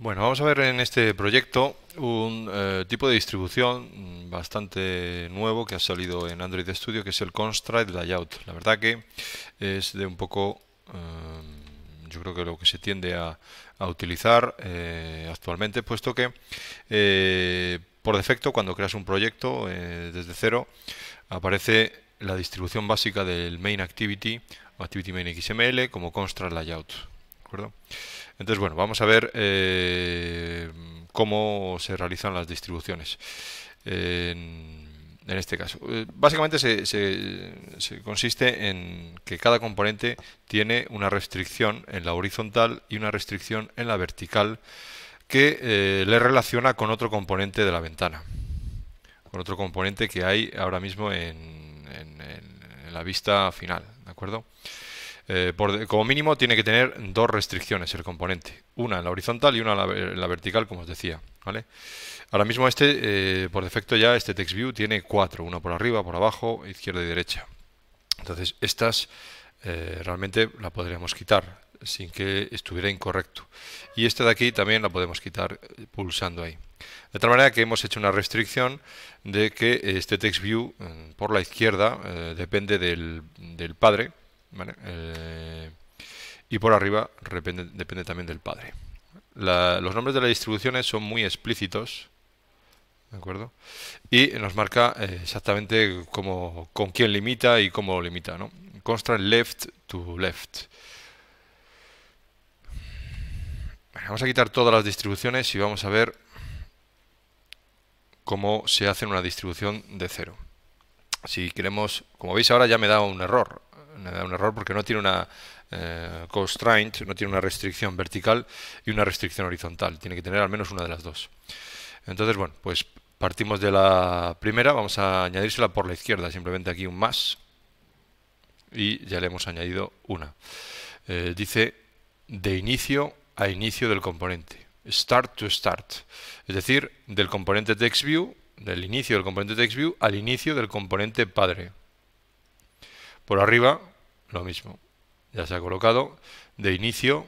Bueno, vamos a ver en este proyecto un eh, tipo de distribución bastante nuevo que ha salido en Android Studio, que es el Constraint Layout. La verdad que es de un poco, eh, yo creo que lo que se tiende a, utilizar eh, actualmente, puesto que por defecto cuando creas un proyecto desde cero aparece la distribución básica del main activity o activity main XML como constraint layout acuerdo? Entonces, bueno, vamos a ver eh, cómo se realizan las distribuciones en, este caso. Eh, básicamente se, consiste en que cada componente tiene una restricción en la horizontal y una restricción en la vertical que eh, le relaciona con otro componente de la ventana, con otro componente que hay ahora mismo en, en la vista final, ¿de acuerdo? Eh, como mínimo tiene que tener dos restricciones el componente, una en la horizontal y una en la, vertical, como os decía. Ahora mismo este, eh, por defecto ya, este TextView tiene cuatro, uno por arriba, por abajo, izquierda y derecha. Entonces estas eh, realmente la podríamos quitar sin que estuviera incorrecto. Y este de aquí también la podemos quitar pulsando ahí. De tal manera que hemos hecho una restricción de que este TextView mm, por la izquierda depende del, del, padre eh, y por arriba depende, también del padre. los nombres de las distribuciones son muy explícitos, ¿de acuerdo? Y nos marca eh, exactamente con quién limita y cómo limita, ¿no? left to left. vamos a quitar todas las distribuciones y vamos a ver cómo se hace una distribución de cero. Si queremos, como veis ahora ya me da un error, da un error porque no tiene una eh, constraint, no tiene una restricción vertical y una restricción horizontal. Tiene que tener al menos una de las dos. Entonces, bueno, pues partimos de la primera, vamos a añadírsela por la izquierda, simplemente aquí un más y ya le hemos añadido una. Eh, dice de inicio a inicio del componente, start to start, es decir, del componente TextView, del inicio del componente TextView al inicio del componente padre. Por arriba lo mismo. Ya se ha colocado de inicio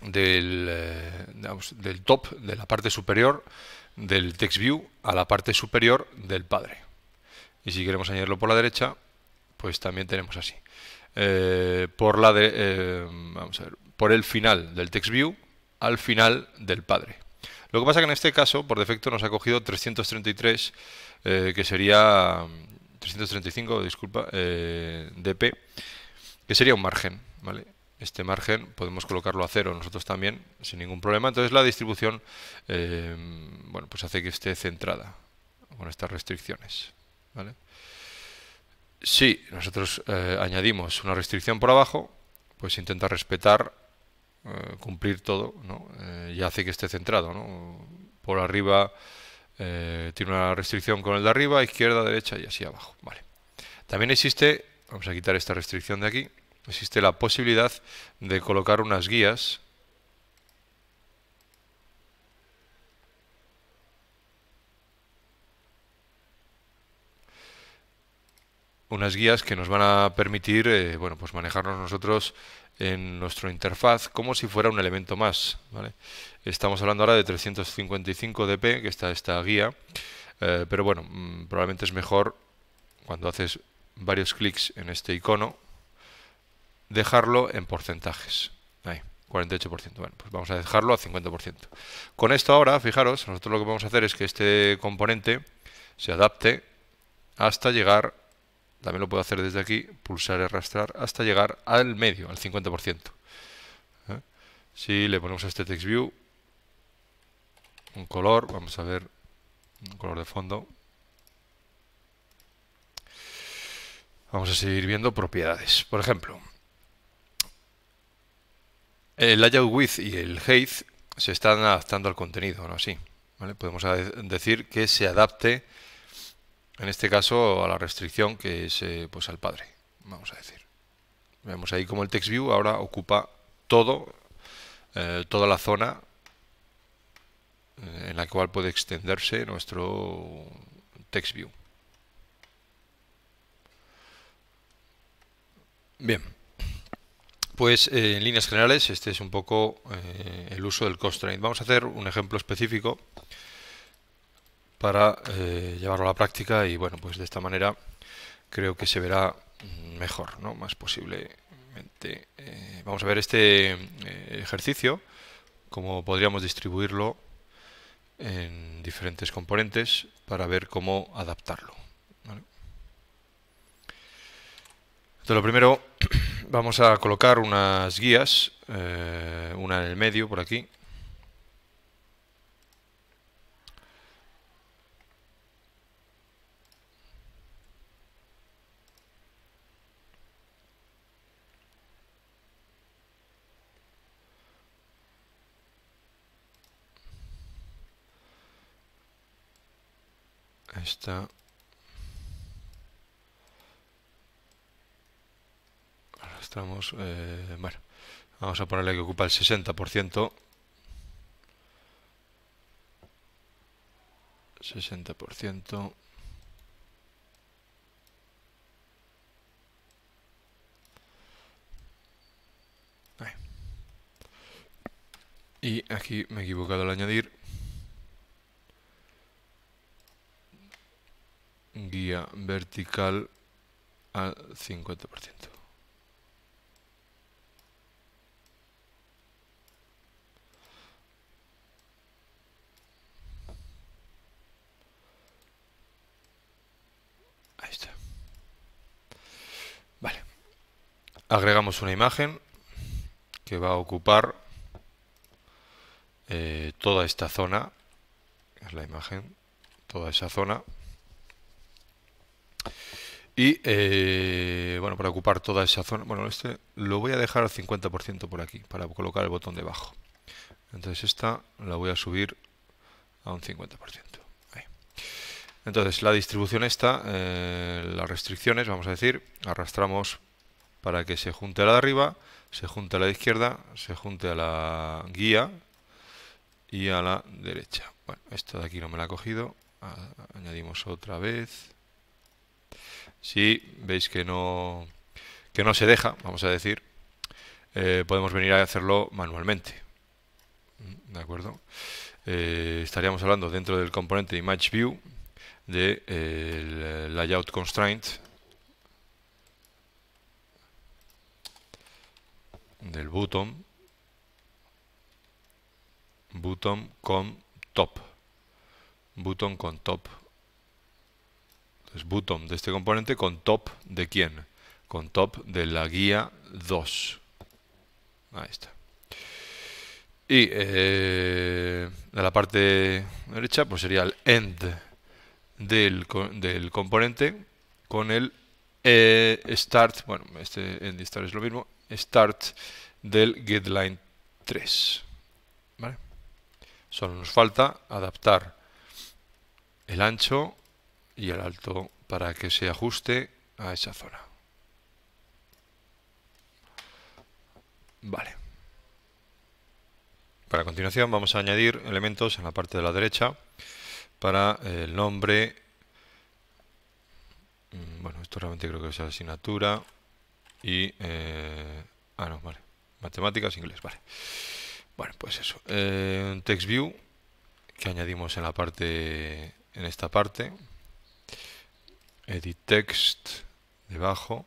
del, eh, del top, de la parte superior del text view a la parte superior del padre. Y si queremos añadirlo por la derecha, pues también tenemos así. Eh, por la de, eh, por el final del text view al final del padre. Lo que pasa que en este caso, por defecto, nos ha cogido 333, que sería 335, disculpa, eh, DP, que sería un margen, ¿vale? Este margen podemos colocarlo a cero nosotros también sin ningún problema. Entonces la distribución eh, bueno, pues hace que esté centrada con estas restricciones. ¿vale? Si nosotros eh, añadimos una restricción por abajo, pues intenta respetar, cumplir todo ¿no? y hace que esté centrado. ¿no? Por arriba eh, tiene una restricción con el de arriba, izquierda, derecha y así abajo. Vale. También existe, vamos a quitar esta restricción de aquí, existe la posibilidad de colocar unas guías unas guías que nos van a permitir eh, bueno, pues manejarnos nosotros en nuestro interfaz como si fuera un elemento más. Estamos hablando ahora de 355 dp, que está esta guía, eh, pero bueno, mm, probablemente es mejor cuando haces varios clics en este icono, dejarlo en porcentajes. Ahí, 48%. Bueno, pues vamos a dejarlo a 50%. Con esto ahora, fijaros, nosotros lo que vamos a hacer es que este componente se adapte hasta llegar a también lo puedo hacer desde aquí, pulsar y arrastrar hasta llegar al medio, al 50%. ¿Eh? Si le ponemos a este text view un color, vamos a ver un color de fondo. Vamos a seguir viendo propiedades. Por ejemplo, el layout width y el height se están adaptando al contenido, ¿no? Así, Podemos decir que se adapte en este caso a la restricción que es eh, pues al padre, vamos a decir. Vemos ahí como el TextView ahora ocupa todo, eh, toda la zona eh, en la cual puede extenderse nuestro TextView. Bien, pues en líneas generales este es un poco el uso del constraint. Vamos a hacer un ejemplo específico para eh, llevarlo a la práctica y bueno, pues de esta manera creo que se verá mm, mejor, ¿no? Más posiblemente. Eh, vamos a ver este eh, ejercicio, cómo podríamos distribuirlo en diferentes componentes para ver cómo adaptarlo. lo primero, vamos a colocar unas guías, una en el medio por aquí, está arrastramos eh, bueno vamos a ponerle que ocupa el 60% 60% Y aquí me he equivocado al añadir, guía vertical al 50%. Ahí está. Vale. Agregamos una imagen que va a ocupar eh, toda esta zona. Es la imagen. Toda esa zona. Y eh, bueno, para ocupar toda esa zona, bueno, este lo voy a dejar al 50% por aquí, para colocar el botón debajo. Entonces esta la voy a subir a un 50%. Entonces la distribución está eh, las restricciones, vamos a decir, arrastramos para que se junte a la de arriba, se junte a la de izquierda, se junte a la guía y a la derecha. Bueno, esto de aquí no me la ha cogido. Añadimos otra vez. Si veis que no, que no se deja, vamos a decir, eh, podemos venir a hacerlo manualmente. ¿De acuerdo? Eh, estaríamos hablando dentro del componente image view de eh, layout constraint del button button con top button con top entonces, button de este componente con top de quién? Con top de la guía 2. Ahí está. Y en eh, la parte derecha pues sería el end del, componente con el eh, start, bueno, este end start es lo mismo, start del guideline 3. ¿vale? Solo nos falta adaptar el ancho y el alto para que se ajuste a esa zona. Vale. Para continuación vamos a añadir elementos en la parte de la derecha para el nombre, mm, bueno, esto realmente creo que es asignatura y... Eh, ah, no, vale. Matemáticas, inglés, vale. Bueno, pues eso. Eh, text view que añadimos en la parte, en esta parte, edit text debajo.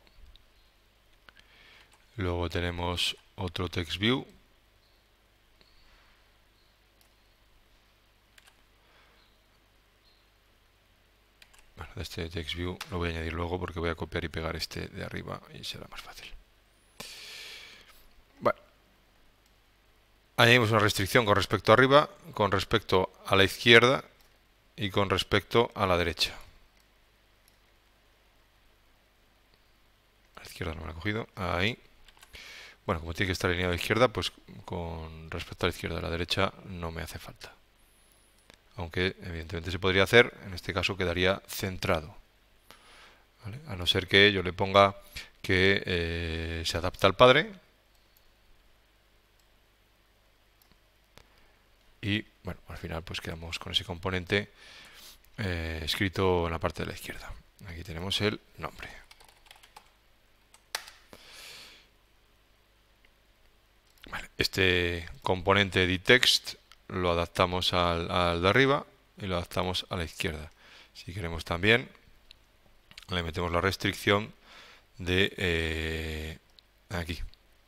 Luego tenemos otro text view. Bueno, este text view lo voy a añadir luego porque voy a copiar y pegar este de arriba y será más fácil. Bueno. Añadimos una restricción con respecto arriba, con respecto a la izquierda y con respecto a la derecha. no cogido. Ahí. Bueno, como tiene que estar alineado a la izquierda, pues con respecto a la izquierda a la derecha no me hace falta. Aunque evidentemente se podría hacer, en este caso quedaría centrado. A no ser que yo le ponga que eh, se adapta al padre. Y bueno, al final pues quedamos con ese componente eh, escrito en la parte de la izquierda. Aquí tenemos el nombre. este componente de text lo adaptamos al, de arriba y lo adaptamos a la izquierda. Si queremos también, le metemos la restricción de eh, aquí,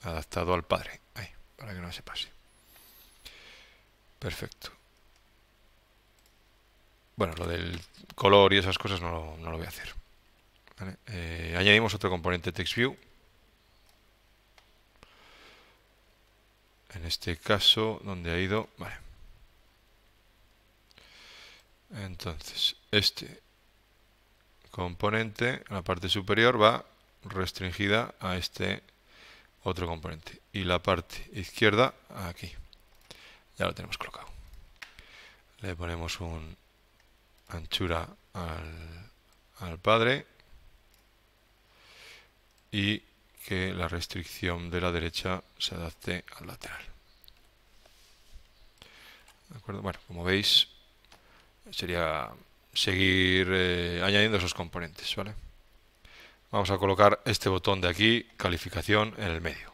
adaptado al padre, ahí, para que no se pase. Perfecto. Bueno, lo del color y esas cosas no, lo voy a hacer. Eh, añadimos otro componente TextView. en este caso, donde ha ido? Vale. Entonces, este componente, la parte superior, va restringida a este otro componente. Y la parte izquierda, aquí. Ya lo tenemos colocado. Le ponemos un anchura al, al padre y que la restricción de la derecha se adapte al lateral. Bueno, como veis, sería seguir eh, añadiendo esos componentes. Vamos a colocar este botón de aquí, calificación, en el medio.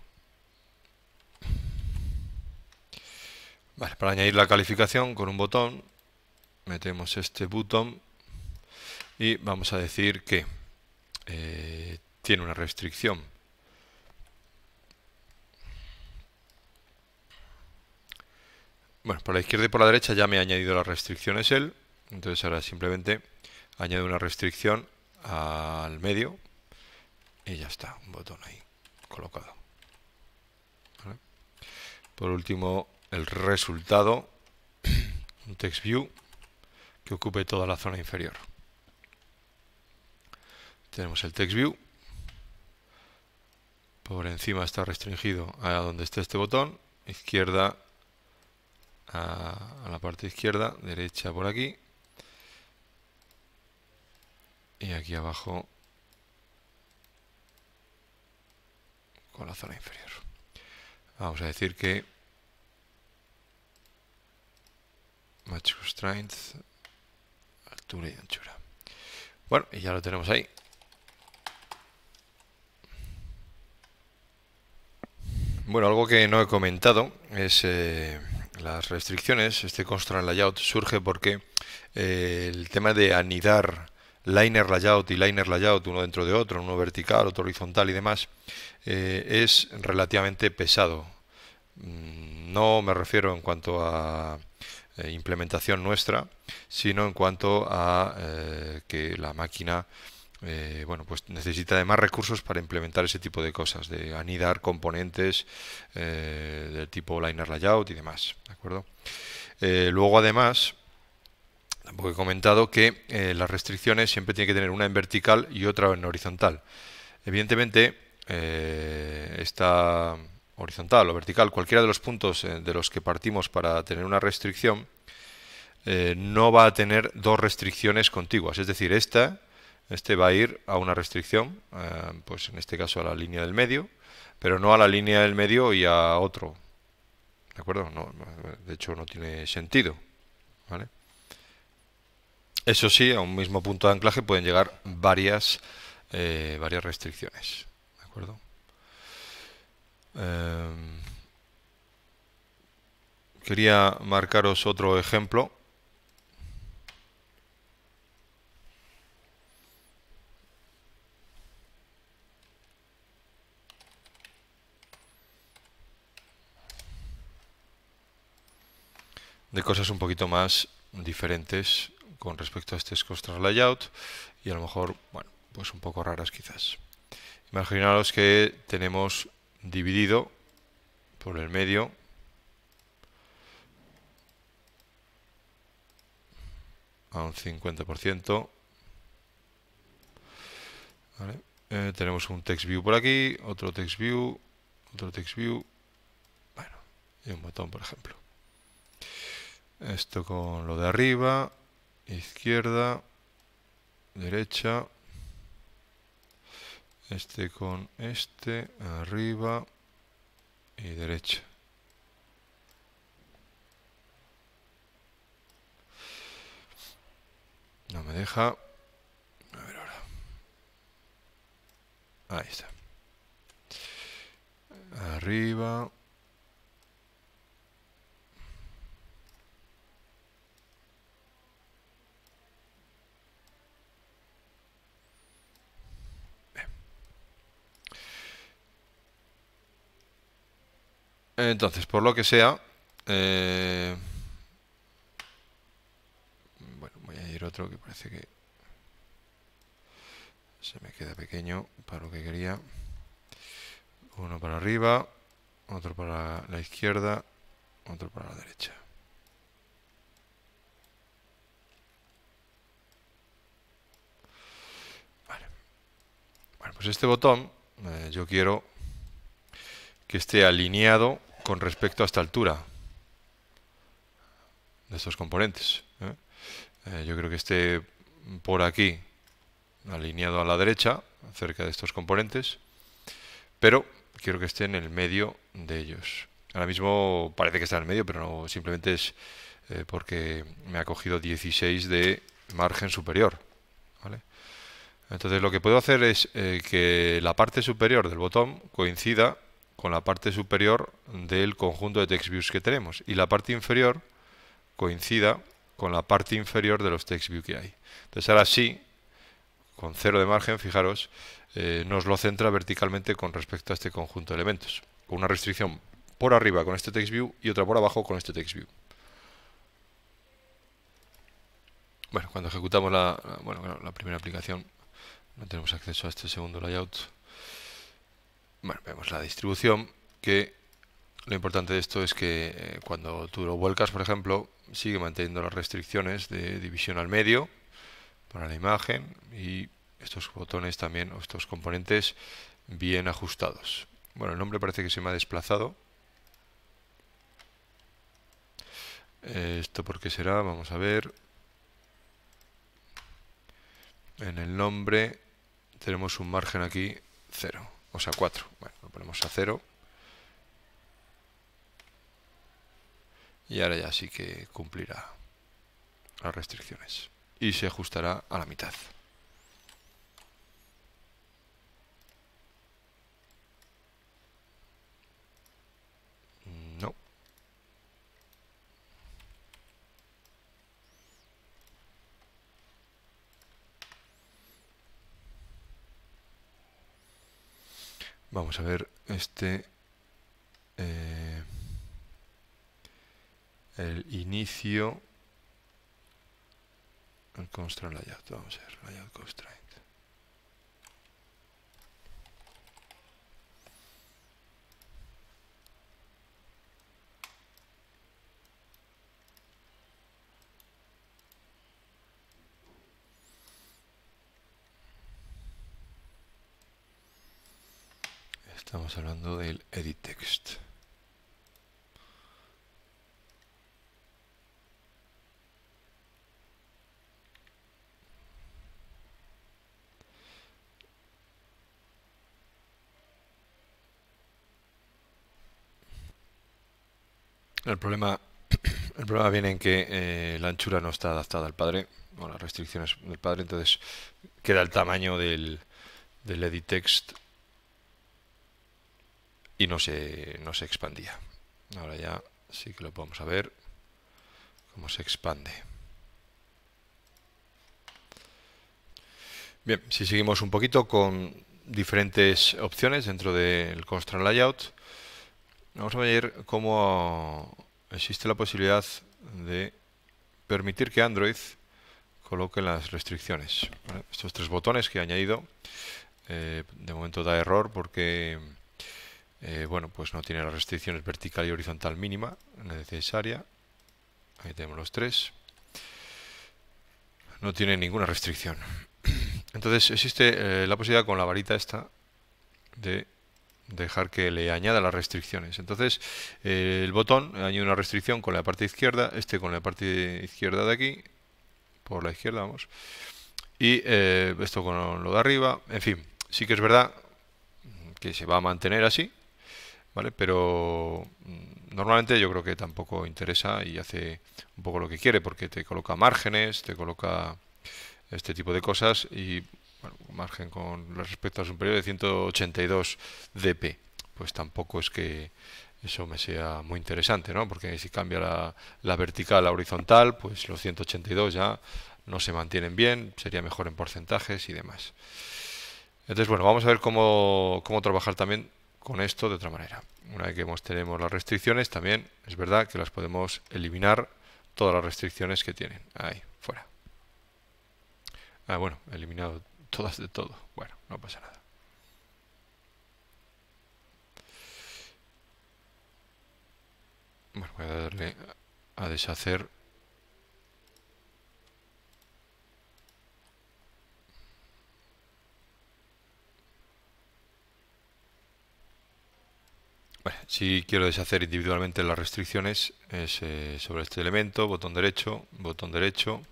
para añadir la calificación con un botón, metemos este botón y vamos a decir que eh, tiene una restricción Bueno, por la izquierda y por la derecha ya me ha añadido las restricciones él. Entonces ahora simplemente añado una restricción al medio y ya está, un botón ahí colocado. Por último, el resultado, un text view que ocupe toda la zona inferior. Tenemos el text view. Por encima está restringido a donde está este botón. Izquierda, a, la parte izquierda, derecha por aquí. Y aquí abajo con la zona inferior. Vamos a decir que match strength altura y anchura. Bueno, y ya lo tenemos ahí. Bueno, algo que no he comentado es eh, las restricciones, este Constrain layout, surge porque eh, el tema de anidar liner layout y liner layout uno dentro de otro, uno vertical, otro horizontal y demás, eh, es relativamente pesado. Mm, no me refiero en cuanto a eh, implementación nuestra, sino en cuanto a que la máquina eh, bueno, pues necesita además recursos para implementar ese tipo de cosas, de anidar componentes eh, del tipo liner layout y demás, ¿de acuerdo? Eh, luego, además, tampoco he comentado que las restricciones siempre tienen que tener una en vertical y otra en horizontal. Evidentemente, esta horizontal o vertical, cualquiera de los puntos de los que partimos para tener una restricción, no va a tener dos restricciones contiguas, es decir, esta este va a ir a una restricción, eh, pues en este caso a la línea del medio, pero no a la línea del medio y a otro. ¿De acuerdo? de hecho no tiene sentido. Eso sí, a un mismo punto de anclaje pueden llegar varias, eh, varias restricciones. ¿De acuerdo? Eh, quería marcaros otro ejemplo de cosas un poquito más diferentes con respecto a este Scostra layout y a lo mejor, bueno, pues un poco raras quizás. Imaginaros que tenemos dividido por el medio a un 50%. Eh, tenemos un text view por aquí, otro text view, otro text view, bueno, y un botón por ejemplo. Esto con lo de arriba, izquierda, derecha. Este con este, arriba y derecha. No me deja. A ver ahora. Ahí está. Arriba. Entonces, por lo que sea, eh, bueno, voy a ir otro que parece que se me queda pequeño para lo que quería. Uno para arriba, otro para la izquierda, otro para la derecha. Vale. Bueno, pues este botón eh, yo quiero que esté alineado con respecto a esta altura de estos componentes. ¿eh? Eh, yo creo que esté por aquí alineado a la derecha, cerca de estos componentes, pero quiero que esté en el medio de ellos. Ahora mismo parece que está en el medio, pero no, simplemente es eh, porque me ha cogido 16 de margen superior. Entonces lo que puedo hacer es que la parte superior del botón coincida con la parte superior del conjunto de text views que tenemos y la parte inferior coincida con la parte inferior de los text views que hay. Entonces ahora sí, con cero de margen, fijaros, eh, nos lo centra verticalmente con respecto a este conjunto de elementos, con una restricción por arriba con este text view y otra por abajo con este text view. Bueno, cuando ejecutamos la, la primera aplicación no tenemos acceso a este segundo layout. Bueno, vemos la distribución, que lo importante de esto es que eh, cuando tú lo vuelcas, por ejemplo, sigue manteniendo las restricciones de división al medio para la imagen y estos botones también, o estos componentes bien ajustados. Bueno, el nombre parece que se me ha desplazado. ¿Esto por qué será? Vamos a ver. En el nombre tenemos un margen aquí cero. O sea, 4. Bueno, lo ponemos a 0. Y ahora ya sí que cumplirá las restricciones. Y se ajustará a la mitad. Vamos a ver este... Eh, el inicio... El constraint layout. Vamos a ver, layout constraint. Estamos hablando del edit text. El problema, el problema viene en que eh, la anchura no está adaptada al padre, o las restricciones del padre, entonces queda el tamaño del, del edit text y no se, no se expandía. Ahora ya sí que lo podemos ver cómo se expande. Bien, si seguimos un poquito con diferentes opciones dentro del Constraint Layout, vamos a ver cómo existe la posibilidad de permitir que Android coloque las restricciones. Estos tres botones que he añadido, eh, de momento da error porque eh, bueno, pues no tiene las restricciones vertical y horizontal mínima necesaria. Ahí tenemos los tres. No tiene ninguna restricción. Entonces existe eh, la posibilidad con la varita esta de dejar que le añada las restricciones. Entonces eh, el botón añade una restricción con la parte izquierda, este con la parte izquierda de aquí, por la izquierda vamos, y esto con lo de arriba, en fin, sí que es verdad que se va a mantener así, pero mm, normalmente yo creo que tampoco interesa y hace un poco lo que quiere porque te coloca márgenes, te coloca este tipo de cosas y bueno, margen con respecto a superior de 182 dp. Pues tampoco es que eso me sea muy interesante, ¿no? Porque si cambia la, vertical a horizontal, pues los 182 ya no se mantienen bien, sería mejor en porcentajes y demás. Entonces, bueno, vamos a ver cómo, cómo trabajar también con esto de otra manera. Una vez que tenemos las restricciones, también es verdad que las podemos eliminar todas las restricciones que tienen. Ahí, fuera. Ah, bueno, eliminado todas de todo. Bueno, no pasa nada. Bueno, voy a darle a deshacer Si quiero deshacer individualmente las restricciones es eh, sobre este elemento, botón derecho, botón derecho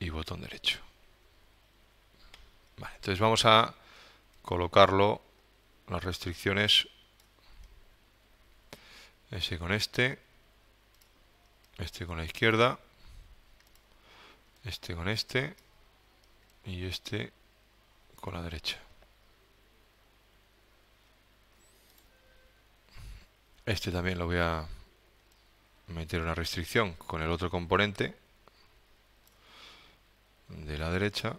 y botón derecho. entonces vamos a colocarlo, las restricciones, ese con este, este con la izquierda, este con este y este con la derecha. Este también lo voy a meter una restricción con el otro componente de la derecha.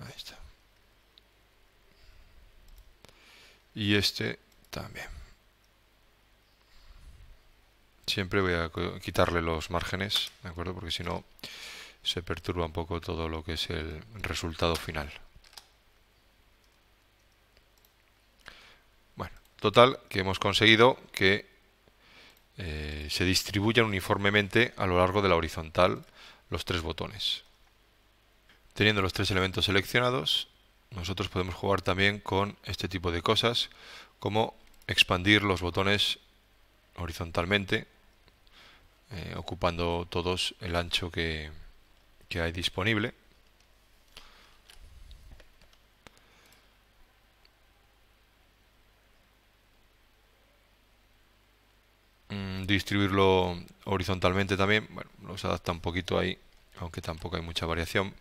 Ahí está. Y este también. Siempre voy a quitarle los márgenes, ¿de acuerdo? Porque si no se perturba un poco todo lo que es el resultado final. Total, que hemos conseguido que eh, se distribuyan uniformemente a lo largo de la horizontal los tres botones. Teniendo los tres elementos seleccionados, nosotros podemos jugar también con este tipo de cosas, como expandir los botones horizontalmente, eh, ocupando todos el ancho que hay disponible. distribuirlo horizontalmente también. Bueno, nos adapta un poquito ahí, aunque tampoco hay mucha variación.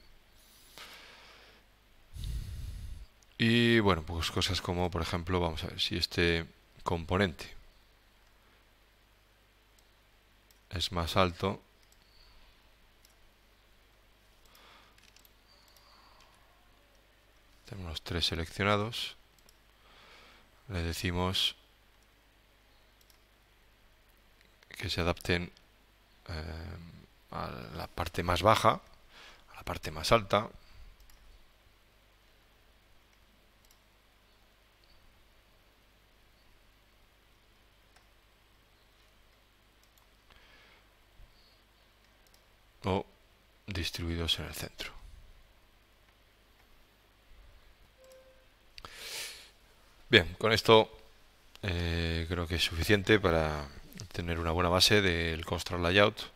Y bueno, pues cosas como, por ejemplo, vamos a ver si este componente es más alto. Tenemos tres seleccionados. Le decimos que se adapten eh, a la parte más baja, a la parte más alta. o distribuidos en el centro. Bien, con esto eh, creo que es suficiente para tener una buena base del construct layout